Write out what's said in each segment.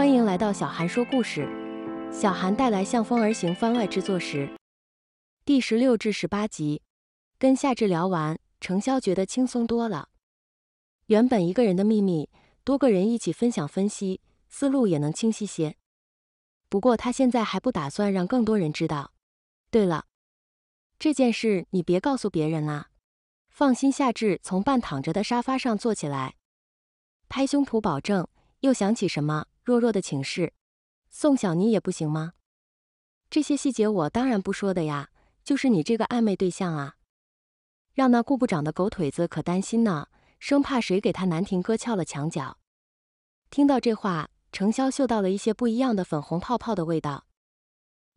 欢迎来到小韩说故事，小韩带来《向风而行》番外制作时，第十六至十八集。跟夏至聊完，程潇觉得轻松多了。原本一个人的秘密，多个人一起分享分析，思路也能清晰些。不过他现在还不打算让更多人知道。对了，这件事你别告诉别人啊。放心，夏至从半躺着的沙发上坐起来，拍胸脯保证，又想起什么。弱弱的请示，宋小妮也不行吗？这些细节我当然不说的呀，就是你这个暧昧对象啊，让那顾部长的狗腿子可担心呢，生怕谁给他南亭哥撬了墙角。听到这话，程潇嗅到了一些不一样的粉红泡泡的味道。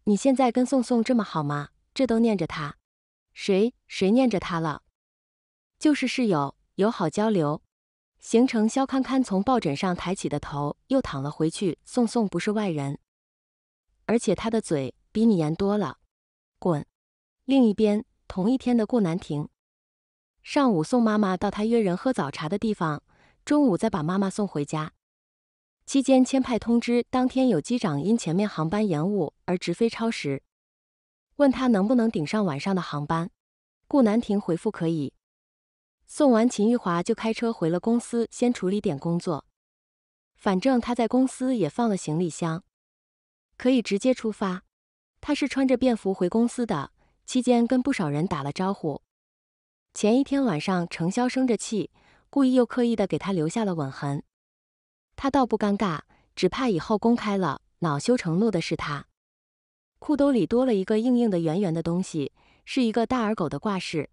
你现在跟宋宋这么好吗？这都念着他，谁谁念着他了？就是室友，友好交流。形成肖康康从抱枕上抬起的头，又躺了回去。宋宋不是外人，而且他的嘴比你严多了，滚。另一边，同一天的顾南亭，上午送妈妈到他约人喝早茶的地方，中午再把妈妈送回家。期间，签派通知当天有机长因前面航班延误而直飞超时，问他能不能顶上晚上的航班。顾南亭回复可以。送完秦玉华，就开车回了公司，先处理点工作。反正他在公司也放了行李箱，可以直接出发。他是穿着便服回公司的，期间跟不少人打了招呼。前一天晚上，程潇生着气，故意又刻意的给他留下了吻痕。他倒不尴尬，只怕以后公开了，恼羞成怒的是他。裤兜里多了一个硬硬的、圆圆的东西，是一个大耳狗的挂饰。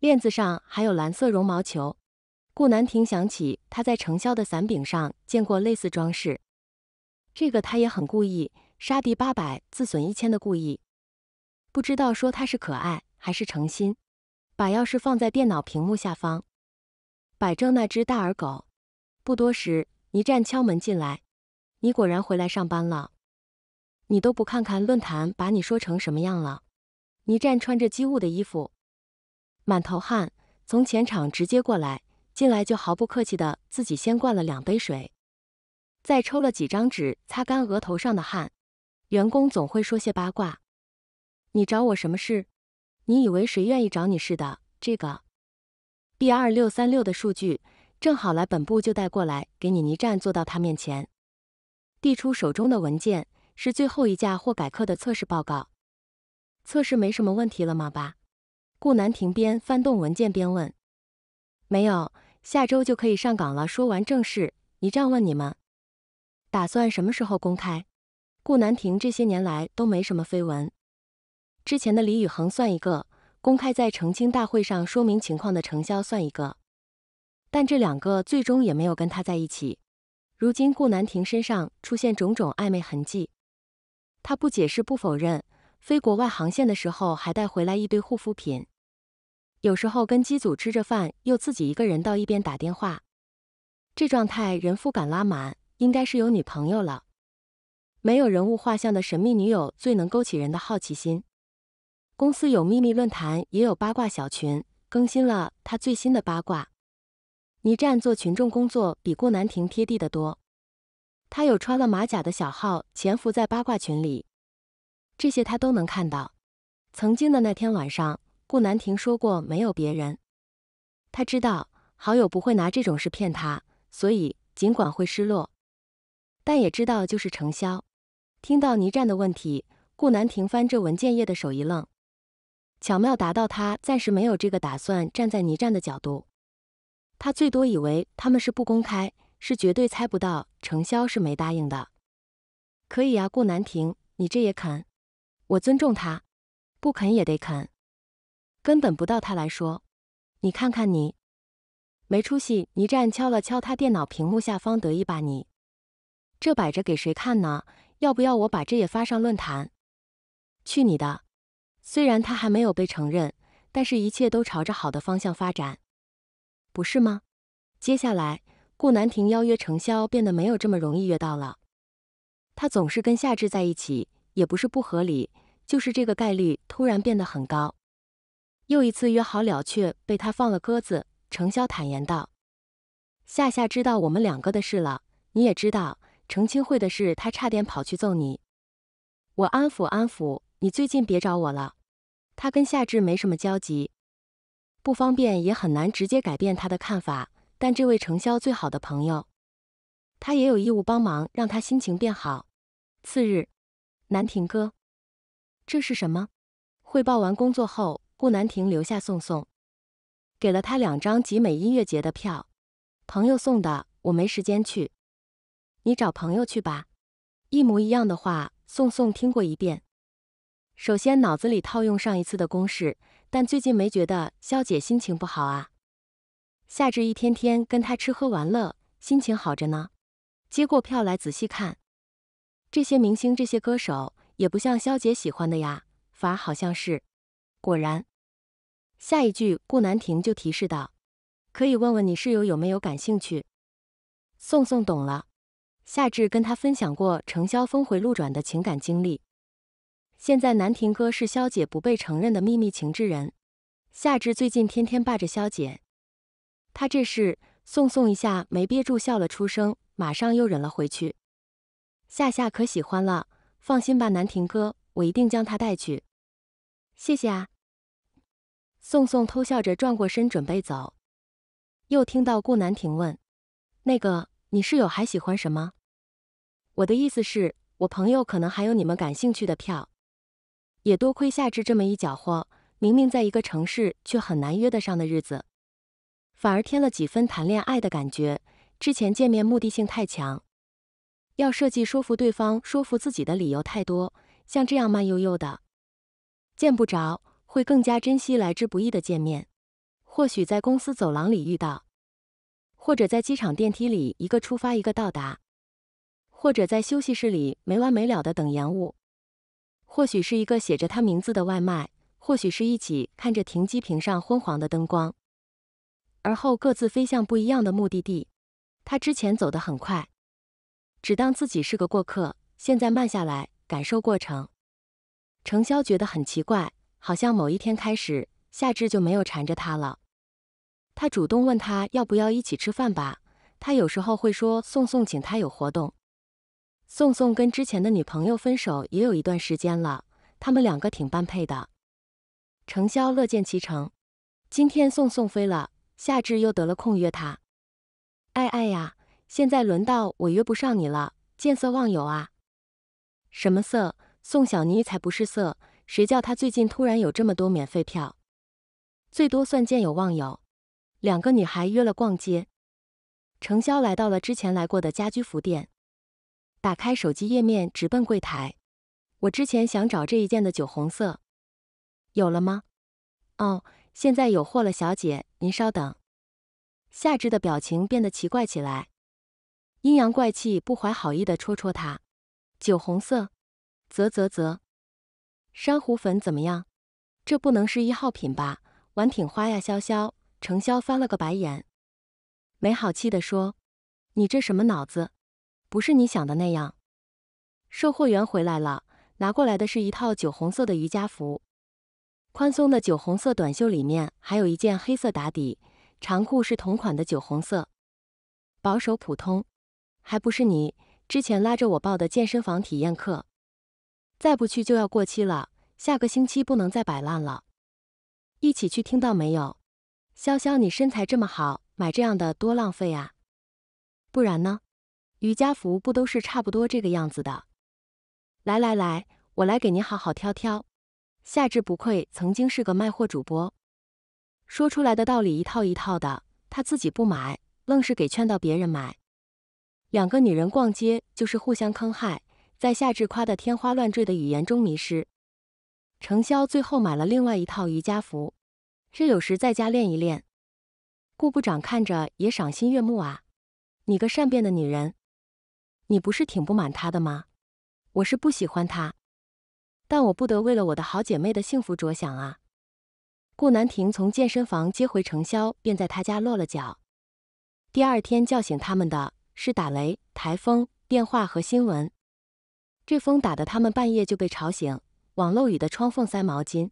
链子上还有蓝色绒毛球，顾南亭想起他在程潇的伞柄上见过类似装饰，这个他也很故意，杀敌八百自损一千的故意，不知道说他是可爱还是诚心。把钥匙放在电脑屏幕下方，摆正那只大耳狗。不多时，倪湛敲门进来，你果然回来上班了，你都不看看论坛把你说成什么样了。倪湛穿着机务的衣服。满头汗，从前场直接过来，进来就毫不客气的自己先灌了两杯水，再抽了几张纸擦干额头上的汗。员工总会说些八卦，你找我什么事？你以为谁愿意找你似的？这个 B 二六三六的数据正好来本部就带过来给你。倪站坐到他面前，递出手中的文件，是最后一架货改客的测试报告。测试没什么问题了吗？爸。顾南亭边翻动文件边问：“没有，下周就可以上岗了。”说完正事，一仗问你们：“打算什么时候公开？”顾南亭这些年来都没什么绯闻，之前的李宇恒算一个，公开在澄清大会上说明情况的程潇算一个，但这两个最终也没有跟他在一起。如今顾南亭身上出现种种暧昧痕迹，他不解释不否认。飞国外航线的时候还带回来一堆护肤品。有时候跟机组吃着饭，又自己一个人到一边打电话，这状态人夫感拉满，应该是有女朋友了。没有人物画像的神秘女友最能勾起人的好奇心。公司有秘密论坛，也有八卦小群，更新了他最新的八卦。倪湛做群众工作比顾南亭贴地的多，他有穿了马甲的小号潜伏在八卦群里，这些他都能看到。曾经的那天晚上。顾南亭说过没有别人，他知道好友不会拿这种事骗他，所以尽管会失落，但也知道就是程潇。听到倪湛的问题，顾南亭翻着文件页的手一愣，巧妙答到：“他暂时没有这个打算。”站在倪湛的角度，他最多以为他们是不公开，是绝对猜不到程潇是没答应的。可以呀，顾南亭，你这也肯，我尊重他，不肯也得肯。根本不到他来说，你看看你，没出息！倪战敲了敲他电脑屏幕下方，得意吧你这摆着给谁看呢？要不要我把这也发上论坛？去你的！虽然他还没有被承认，但是一切都朝着好的方向发展，不是吗？”接下来，顾南亭邀约程潇变得没有这么容易约到了，他总是跟夏至在一起，也不是不合理，就是这个概率突然变得很高。又一次约好了，却被他放了鸽子。程潇坦言道：“夏夏知道我们两个的事了，你也知道，程清会的事，他差点跑去揍你。我安抚安抚你，最近别找我了。他跟夏至没什么交集，不方便也很难直接改变他的看法。但这位程潇最好的朋友，他也有义务帮忙，让他心情变好。”次日，南亭哥，这是什么？汇报完工作后。顾南亭留下宋宋，给了他两张集美音乐节的票，朋友送的，我没时间去，你找朋友去吧。一模一样的话，宋宋听过一遍。首先脑子里套用上一次的公式，但最近没觉得肖姐心情不好啊。夏至一天天跟他吃喝玩乐，心情好着呢。接过票来仔细看，这些明星这些歌手也不像肖姐喜欢的呀，反而好像是。果然。下一句，顾南亭就提示道：“可以问问你室友有没有感兴趣。”宋宋懂了，夏至跟他分享过程潇峰回路转的情感经历。现在南亭哥是萧姐不被承认的秘密情之人，夏至最近天天霸着萧姐，他这是……宋宋一下没憋住笑了出声，马上又忍了回去。夏夏可喜欢了，放心吧，南亭哥，我一定将他带去。谢谢啊。宋宋偷笑着转过身准备走，又听到顾南亭问：“那个，你室友还喜欢什么？我的意思是，我朋友可能还有你们感兴趣的票。也多亏夏至这么一搅和，明明在一个城市却很难约得上的日子，反而添了几分谈恋爱的感觉。之前见面目的性太强，要设计说服对方、说服自己的理由太多，像这样慢悠悠的，见不着。”会更加珍惜来之不易的见面，或许在公司走廊里遇到，或者在机场电梯里，一个出发，一个到达，或者在休息室里没完没了的等延误，或许是一个写着他名字的外卖，或许是一起看着停机坪上昏黄的灯光，而后各自飞向不一样的目的地。他之前走得很快，只当自己是个过客，现在慢下来，感受过程。程潇觉得很奇怪。好像某一天开始，夏至就没有缠着他了。他主动问他要不要一起吃饭吧。他有时候会说宋宋请他有活动。宋宋跟之前的女朋友分手也有一段时间了，他们两个挺般配的。程潇乐见其成，今天宋宋飞了，夏至又得了空约他。哎哎呀，现在轮到我约不上你了，见色忘友啊！什么色？宋小妮才不是色。谁叫他最近突然有这么多免费票？最多算见有忘有。两个女孩约了逛街，程潇来到了之前来过的家居服店，打开手机页面直奔柜台。我之前想找这一件的酒红色，有了吗？哦，现在有货了，小姐，您稍等。夏至的表情变得奇怪起来，阴阳怪气、不怀好意地戳戳他。酒红色，啧啧啧。珊瑚粉怎么样？这不能是一号品吧？玩挺花呀，潇潇、程潇翻了个白眼，没好气地说：“你这什么脑子？不是你想的那样。”售货员回来了，拿过来的是一套酒红色的瑜伽服，宽松的酒红色短袖，里面还有一件黑色打底，长裤是同款的酒红色，保守普通，还不是你之前拉着我报的健身房体验课。再不去就要过期了，下个星期不能再摆烂了，一起去，听到没有？潇潇，你身材这么好，买这样的多浪费啊！不然呢？瑜伽服不都是差不多这个样子的？来来来，我来给您好好挑挑。夏至不愧曾经是个卖货主播，说出来的道理一套一套的，他自己不买，愣是给劝到别人买。两个女人逛街就是互相坑害。在夏至夸的天花乱坠的语言中迷失，程潇最后买了另外一套瑜伽服，这有时在家练一练。顾部长看着也赏心悦目啊，你个善变的女人，你不是挺不满他的吗？我是不喜欢他，但我不得为了我的好姐妹的幸福着想啊。顾南亭从健身房接回程潇，便在他家落了脚。第二天叫醒他们的，是打雷、台风、电话和新闻。这风打得他们半夜就被吵醒，往漏雨的窗缝塞毛巾。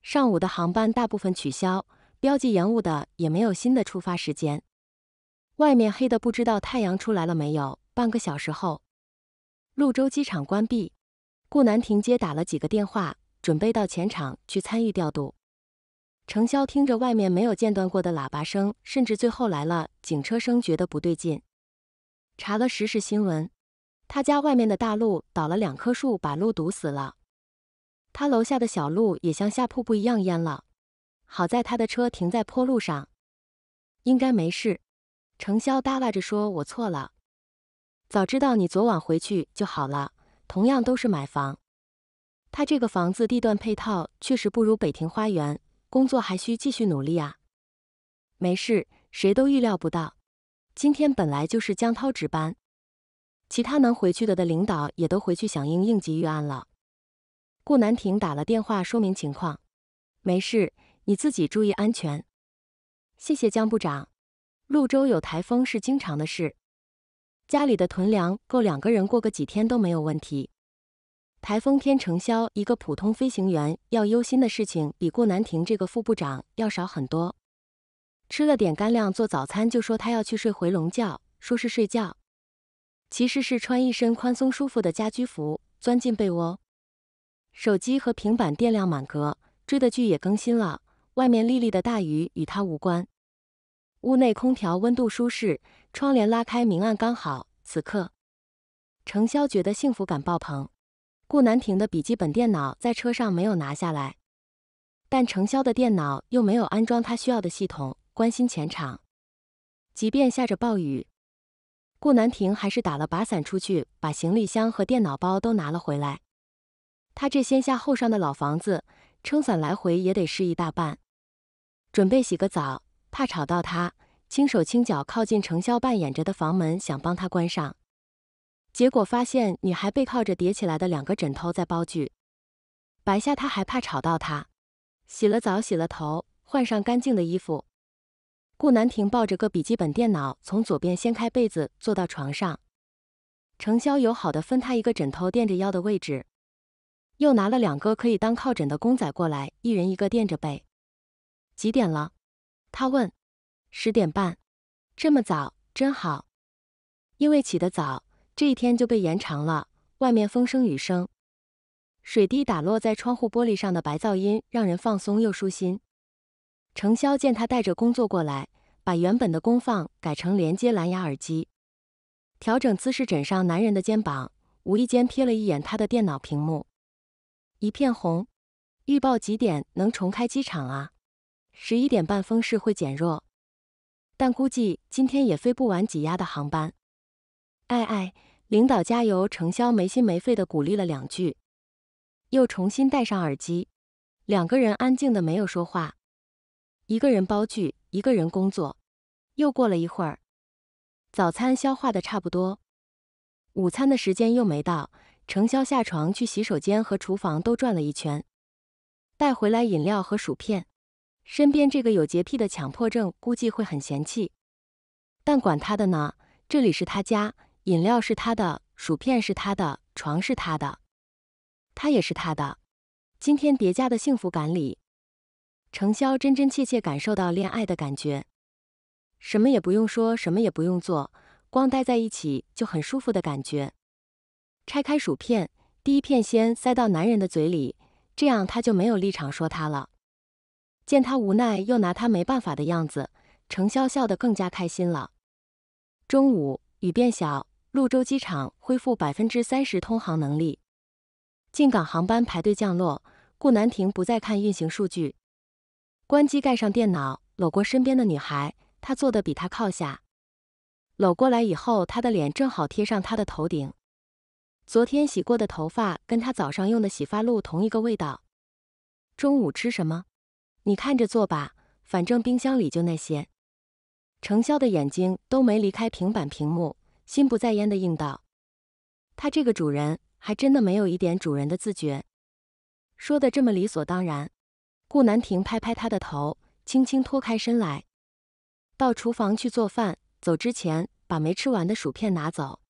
上午的航班大部分取消，标记延误的也没有新的出发时间。外面黑的不知道太阳出来了没有。半个小时后，泸州机场关闭。顾南亭接打了几个电话，准备到前场去参与调度。程潇听着外面没有间断过的喇叭声，甚至最后来了警车声，觉得不对劲。查了实时新闻。他家外面的大路倒了两棵树，把路堵死了。他楼下的小路也像下瀑布一样淹了。好在他的车停在坡路上，应该没事。程潇耷拉着说：“我错了，早知道你昨晚回去就好了。同样都是买房，他这个房子地段配套确实不如北庭花园，工作还需继续努力啊。”没事，谁都预料不到。今天本来就是江涛值班。其他能回去的的领导也都回去响应应急预案了。顾南亭打了电话说明情况，没事，你自己注意安全。谢谢姜部长，陆州有台风是经常的事，家里的囤粮够两个人过个几天都没有问题。台风天程潇一个普通飞行员要忧心的事情比顾南亭这个副部长要少很多。吃了点干粮做早餐，就说他要去睡回笼觉，说是睡觉。其实是穿一身宽松舒服的家居服，钻进被窝，手机和平板电量满格，追的剧也更新了。外面沥沥的大雨与他无关，屋内空调温度舒适，窗帘拉开，明暗刚好。此刻，程潇觉得幸福感爆棚。顾南亭的笔记本电脑在车上没有拿下来，但程潇的电脑又没有安装他需要的系统，关心前场，即便下着暴雨。顾南亭还是打了把伞出去，把行李箱和电脑包都拿了回来。他这先下后上的老房子，撑伞来回也得是一大半。准备洗个澡，怕吵到他，轻手轻脚靠近程潇扮演着的房门，想帮他关上。结果发现女孩背靠着叠起来的两个枕头在包具，白瞎他还怕吵到他。洗了澡，洗了头，换上干净的衣服。顾南亭抱着个笔记本电脑，从左边掀开被子，坐到床上。程潇友好的分他一个枕头垫着腰的位置，又拿了两个可以当靠枕的公仔过来，一人一个垫着背。几点了？他问。十点半。这么早，真好。因为起得早，这一天就被延长了。外面风声雨声，水滴打落在窗户玻璃上的白噪音，让人放松又舒心。程潇见他带着工作过来，把原本的功放改成连接蓝牙耳机，调整姿势枕上男人的肩膀，无意间瞥了一眼他的电脑屏幕，一片红。预报几点能重开机场啊？十一点半风势会减弱，但估计今天也飞不完挤压的航班。哎哎，领导加油！程潇没心没肺的鼓励了两句，又重新戴上耳机，两个人安静的没有说话。一个人包具，一个人工作。又过了一会儿，早餐消化的差不多，午餐的时间又没到。程潇下床去洗手间和厨房都转了一圈，带回来饮料和薯片。身边这个有洁癖的强迫症估计会很嫌弃，但管他的呢，这里是他家，饮料是他的，薯片是他的，床是他的，他也是他的。今天叠加的幸福感里。程潇真真切切感受到恋爱的感觉，什么也不用说，什么也不用做，光待在一起就很舒服的感觉。拆开薯片，第一片先塞到男人的嘴里，这样他就没有立场说他了。见他无奈又拿他没办法的样子，程潇笑得更加开心了。中午，雨变小，泸州机场恢复百分之三十通航能力，进港航班排队降落。顾南亭不再看运行数据。关机，盖上电脑，搂过身边的女孩，她坐得比她靠下，搂过来以后，他的脸正好贴上她的头顶。昨天洗过的头发，跟他早上用的洗发露同一个味道。中午吃什么？你看着做吧，反正冰箱里就那些。程潇的眼睛都没离开平板屏幕，心不在焉的应道：“他这个主人，还真的没有一点主人的自觉，说的这么理所当然。”顾南亭拍拍他的头，轻轻脱开身来，到厨房去做饭。走之前，把没吃完的薯片拿走。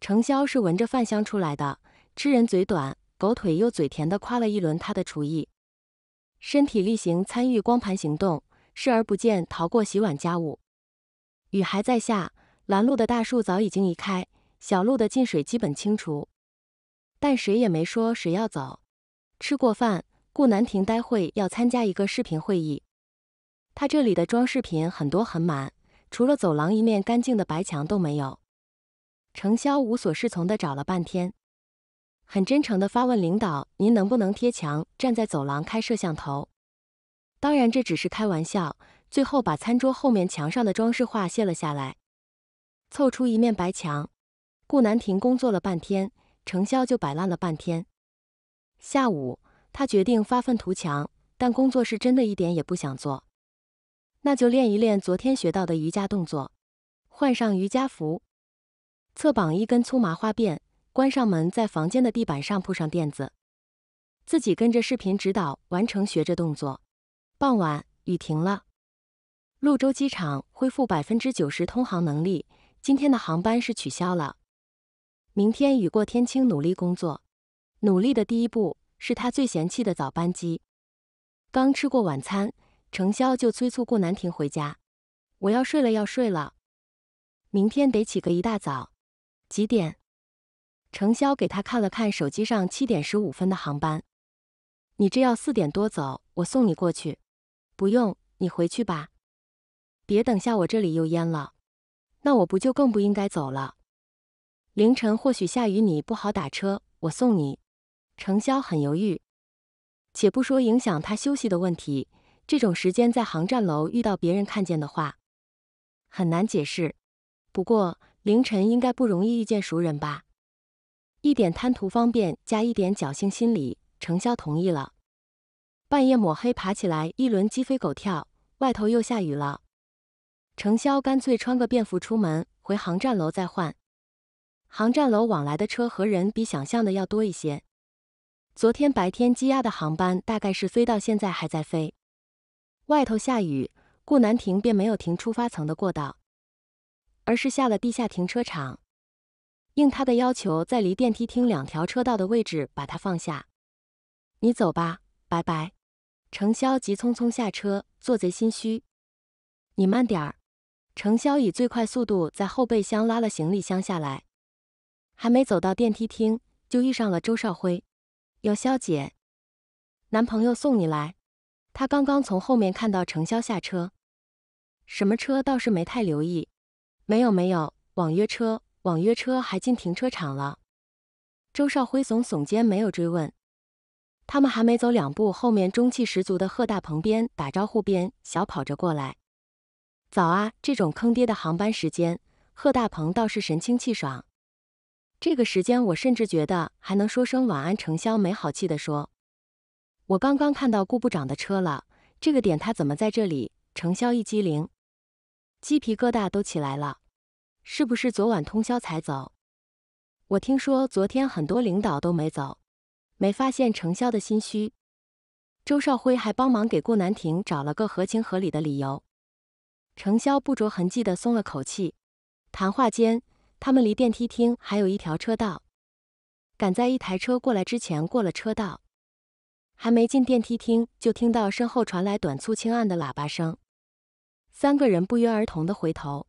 程潇是闻着饭香出来的，吃人嘴短，狗腿又嘴甜的夸了一轮他的厨艺。身体力行参与光盘行动，视而不见逃过洗碗家务。雨还在下，拦路的大树早已经移开，小路的进水基本清除，但谁也没说谁要走。吃过饭。顾南亭待会要参加一个视频会议，他这里的装饰品很多很满，除了走廊一面干净的白墙都没有。程潇无所适从的找了半天，很真诚的发问领导：“您能不能贴墙，站在走廊开摄像头？”当然这只是开玩笑。最后把餐桌后面墙上的装饰画卸了下来，凑出一面白墙。顾南亭工作了半天，程潇就摆烂了半天。下午。他决定发愤图强，但工作是真的一点也不想做。那就练一练昨天学到的瑜伽动作，换上瑜伽服，侧绑一根粗麻花辫，关上门，在房间的地板上铺上垫子，自己跟着视频指导完成学着动作。傍晚，雨停了，陆州机场恢复百分之九十通航能力。今天的航班是取消了，明天雨过天晴，努力工作。努力的第一步。是他最嫌弃的早班机。刚吃过晚餐，程潇就催促顾南亭回家：“我要睡了，要睡了，明天得起个一大早，几点？”程潇给他看了看手机上七点十五分的航班：“你这要四点多走，我送你过去。”“不用，你回去吧，别等下我这里又淹了。”“那我不就更不应该走了？凌晨或许下雨，你不好打车，我送你。”程潇很犹豫，且不说影响他休息的问题，这种时间在航站楼遇到别人看见的话，很难解释。不过凌晨应该不容易遇见熟人吧？一点贪图方便加一点侥幸心理，程潇同意了。半夜抹黑爬起来，一轮鸡飞狗跳，外头又下雨了。程潇干脆穿个便服出门，回航站楼再换。航站楼往来的车和人比想象的要多一些。昨天白天积压的航班，大概是飞到现在还在飞。外头下雨，顾南亭便没有停出发层的过道，而是下了地下停车场。应他的要求，在离电梯厅两条车道的位置把他放下。你走吧，拜拜。程潇急匆匆下车，做贼心虚。你慢点儿。程潇以最快速度在后备箱拉了行李箱下来，还没走到电梯厅，就遇上了周少辉。有肖姐，男朋友送你来，他刚刚从后面看到程潇下车，什么车倒是没太留意。没有没有，网约车，网约车还进停车场了。周少辉耸耸肩，没有追问。他们还没走两步，后面中气十足的贺大鹏边打招呼边小跑着过来。早啊，这种坑爹的航班时间，贺大鹏倒是神清气爽。这个时间，我甚至觉得还能说声晚安。程潇没好气地说：“我刚刚看到顾部长的车了，这个点他怎么在这里？”程潇一激灵，鸡皮疙瘩都起来了，是不是昨晚通宵才走？我听说昨天很多领导都没走，没发现程潇的心虚。周少辉还帮忙给顾南亭找了个合情合理的理由。程潇不着痕迹地松了口气。谈话间。他们离电梯厅还有一条车道，赶在一台车过来之前过了车道，还没进电梯厅，就听到身后传来短促轻按的喇叭声。三个人不约而同的回头，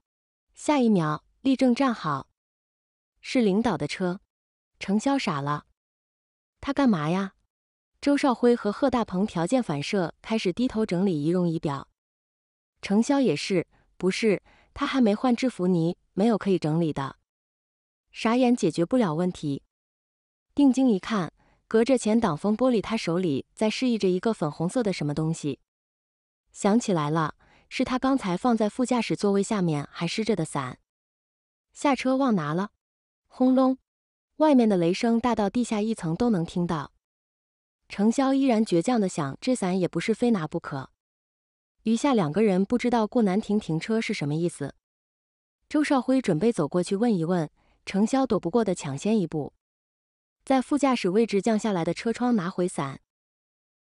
下一秒立正站好，是领导的车。程潇傻了，他干嘛呀？周少辉和贺大鹏条件反射开始低头整理仪容仪表，程潇也是，不是他还没换制服呢，没有可以整理的。傻眼解决不了问题，定睛一看，隔着前挡风玻璃，他手里在示意着一个粉红色的什么东西。想起来了，是他刚才放在副驾驶座位下面还湿着的伞，下车忘拿了。轰隆，外面的雷声大到地下一层都能听到。程潇依然倔强的想，这伞也不是非拿不可。余下两个人不知道过南亭停车是什么意思。周少辉准备走过去问一问。程潇躲不过的，抢先一步，在副驾驶位置降下来的车窗拿回伞。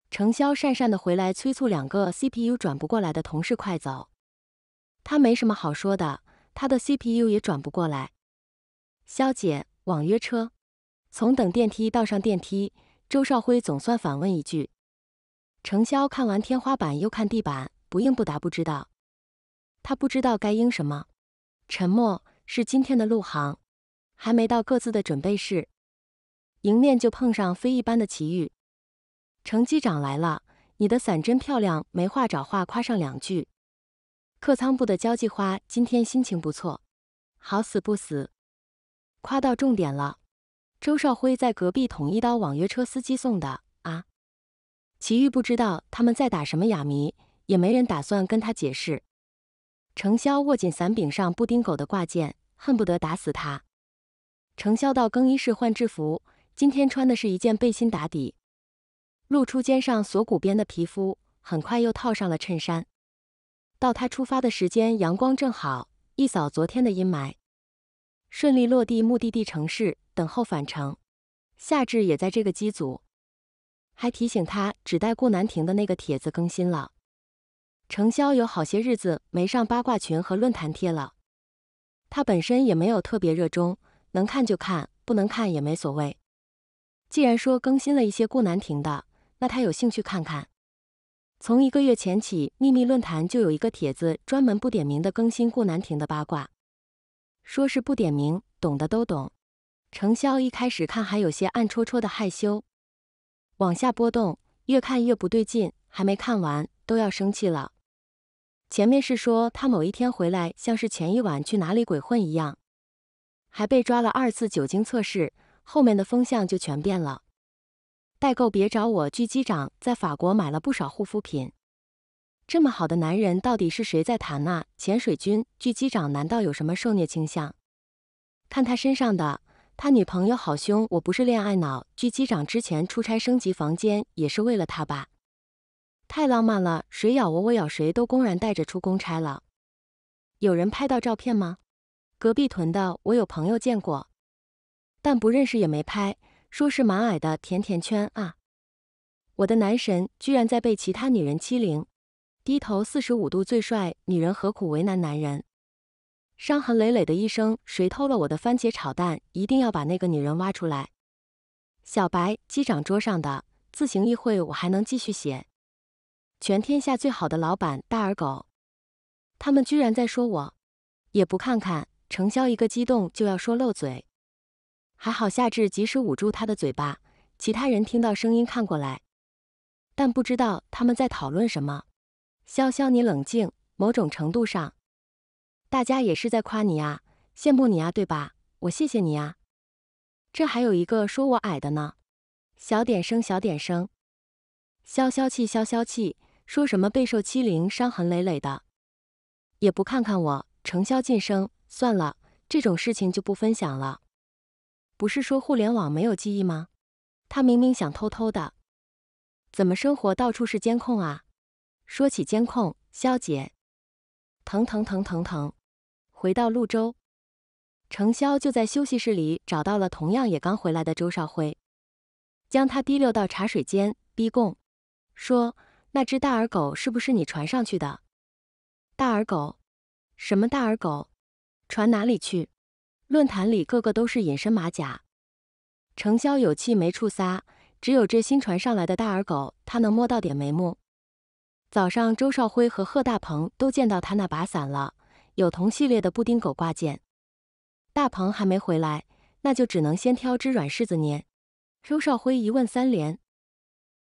程潇讪讪的回来，催促两个 CPU 转不过来的同事快走。他没什么好说的，他的 CPU 也转不过来。肖姐，网约车。从等电梯到上电梯，周少辉总算反问一句。程潇看完天花板又看地板，不应不答，不知道。他不知道该应什么，沉默是今天的陆航。还没到各自的准备室，迎面就碰上飞一般的奇遇。程机长来了，你的伞真漂亮，没话找话夸上两句。客舱部的交际花今天心情不错，好死不死，夸到重点了。周少辉在隔壁捅一刀，网约车司机送的啊。奇遇不知道他们在打什么哑谜，也没人打算跟他解释。程潇握紧伞柄上布丁狗的挂件，恨不得打死他。程潇到更衣室换制服，今天穿的是一件背心打底，露出肩上锁骨边的皮肤。很快又套上了衬衫。到他出发的时间，阳光正好，一扫昨天的阴霾。顺利落地目的地城市，等候返程。夏至也在这个机组，还提醒他只带顾南亭的那个帖子更新了。程潇有好些日子没上八卦群和论坛贴了，他本身也没有特别热衷。能看就看，不能看也没所谓。既然说更新了一些顾南亭的，那他有兴趣看看。从一个月前起，秘密论坛就有一个帖子，专门不点名的更新顾南亭的八卦，说是不点名，懂的都懂。程潇一开始看还有些暗戳戳的害羞，往下波动，越看越不对劲，还没看完都要生气了。前面是说他某一天回来，像是前一晚去哪里鬼混一样。还被抓了二次酒精测试，后面的风向就全变了。代购别找我，狙击长在法国买了不少护肤品。这么好的男人，到底是谁在谈啊？潜水军，狙击长难道有什么受虐倾向？看他身上的，他女朋友好凶。我不是恋爱脑，狙击长之前出差升级房间也是为了他吧？太浪漫了，谁咬我我咬谁都，公然带着出公差了。有人拍到照片吗？隔壁屯的，我有朋友见过，但不认识也没拍，说是蛮矮的甜甜圈啊。我的男神居然在被其他女人欺凌，低头四十五度最帅，女人何苦为难男人？伤痕累累的一生，谁偷了我的番茄炒蛋？一定要把那个女人挖出来。小白，机长桌上的，自行一会我还能继续写。全天下最好的老板大耳狗，他们居然在说我，也不看看。程潇一个激动就要说漏嘴，还好夏至及时捂住他的嘴巴。其他人听到声音看过来，但不知道他们在讨论什么。潇潇，你冷静。某种程度上，大家也是在夸你啊，羡慕你啊，对吧？我谢谢你啊。这还有一个说我矮的呢，小点声，小点声，消消气，消消气。说什么备受欺凌，伤痕累累的，也不看看我。程潇噤声。算了，这种事情就不分享了。不是说互联网没有记忆吗？他明明想偷偷的，怎么生活到处是监控啊？说起监控，肖姐，疼疼疼疼疼！回到鹭州，程潇就在休息室里找到了同样也刚回来的周少辉，将他提溜到茶水间逼供，说：“那只大耳狗是不是你传上去的？大耳狗，什么大耳狗？”传哪里去？论坛里个个都是隐身马甲，程潇有气没处撒，只有这新传上来的大耳狗，他能摸到点眉目。早上周少辉和贺大鹏都见到他那把伞了，有同系列的布丁狗挂件。大鹏还没回来，那就只能先挑只软柿子捏。周少辉一问三连，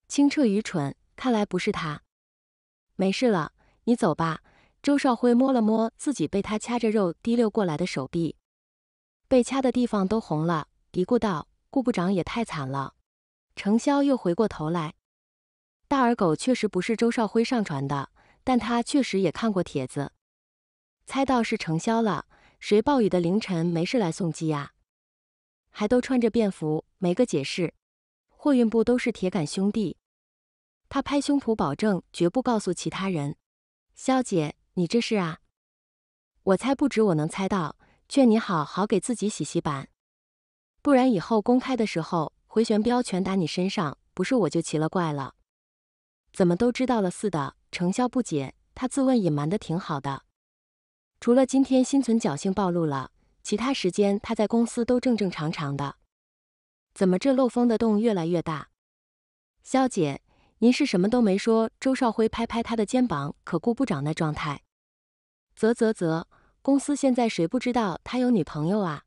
清澈愚蠢，看来不是他。没事了，你走吧。周少辉摸了摸自己被他掐着肉滴溜过来的手臂，被掐的地方都红了，嘀咕道：“顾部长也太惨了。”程潇又回过头来，大耳狗确实不是周少辉上传的，但他确实也看过帖子，猜到是程潇了。谁暴雨的凌晨没事来送机呀？还都穿着便服，没个解释。货运部都是铁杆兄弟，他拍胸脯保证绝不告诉其他人，潇姐。你这是啊？我猜不止，我能猜到。劝你好好给自己洗洗板，不然以后公开的时候回旋镖全打你身上，不是我就奇了怪了。怎么都知道了似的？程潇不解，他自问隐瞒的挺好的，除了今天心存侥幸暴露了，其他时间他在公司都正正常常的。怎么这漏风的洞越来越大？肖姐，您是什么都没说？周少辉拍拍他的肩膀，可顾不长那状态。啧啧啧，公司现在谁不知道他有女朋友啊？